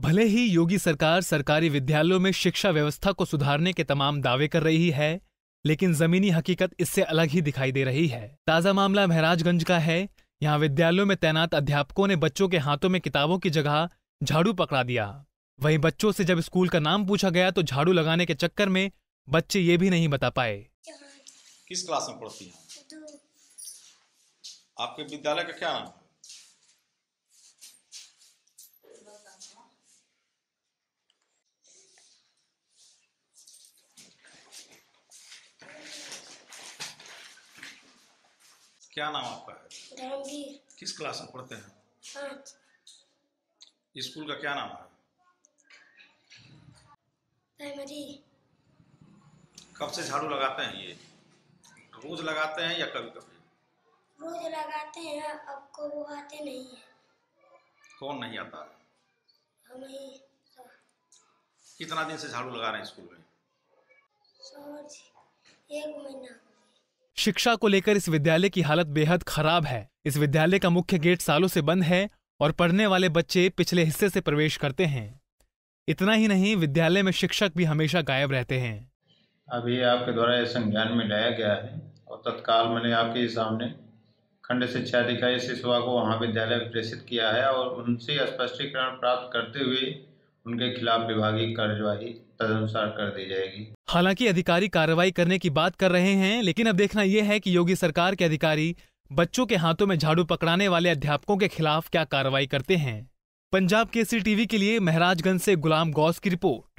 भले ही योगी सरकार सरकारी विद्यालयों में शिक्षा व्यवस्था को सुधारने के तमाम दावे कर रही है लेकिन जमीनी हकीकत इससे अलग ही दिखाई दे रही है ताजा मामला महराजगंज का है यहाँ विद्यालयों में तैनात अध्यापकों ने बच्चों के हाथों में किताबों की जगह झाड़ू पकड़ा दिया वहीं बच्चों से जब स्कूल का नाम पूछा गया तो झाड़ू लगाने के चक्कर में बच्चे ये भी नहीं बता पाए किस क्लास में पढ़ती हैं आपके विद्यालय का क्या नाम क्या नाम आपका है किस क्लास में पढ़ते हैं स्कूल का क्या नाम है प्राइमरी कब से झाड़ू लगाते हैं ये रोज लगाते हैं या कभी कभी रोज लगाते हैं अब को वो आते नहीं है कौन नहीं आता हम ही तो कितना दिन से झाड़ू लगा रहे हैं स्कूल में एक महीना शिक्षा को लेकर इस विद्यालय की हालत बेहद खराब है इस विद्यालय का मुख्य गेट सालों से बंद है और पढ़ने वाले बच्चे पिछले हिस्से से प्रवेश करते हैं इतना ही नहीं विद्यालय में शिक्षक भी हमेशा गायब रहते हैं अभी आपके द्वारा यह संज्ञान में लाया गया है और तत्काल मैंने आपके सामने खंड शिक्षा अधिकारी शिशुआ को वहाँ विद्यालय प्रेषित किया है और उनसे स्पष्टीकरण प्राप्त करते हुए उनके खिलाफ विभागीय कार्यवाही तदनुसार कर दी जाएगी हालांकि अधिकारी कार्रवाई करने की बात कर रहे हैं लेकिन अब देखना यह है कि योगी सरकार के अधिकारी बच्चों के हाथों में झाड़ू पकड़ाने वाले अध्यापकों के खिलाफ क्या कार्रवाई करते हैं पंजाब के सी टीवी के लिए महराजगंज से गुलाम गौस की रिपोर्ट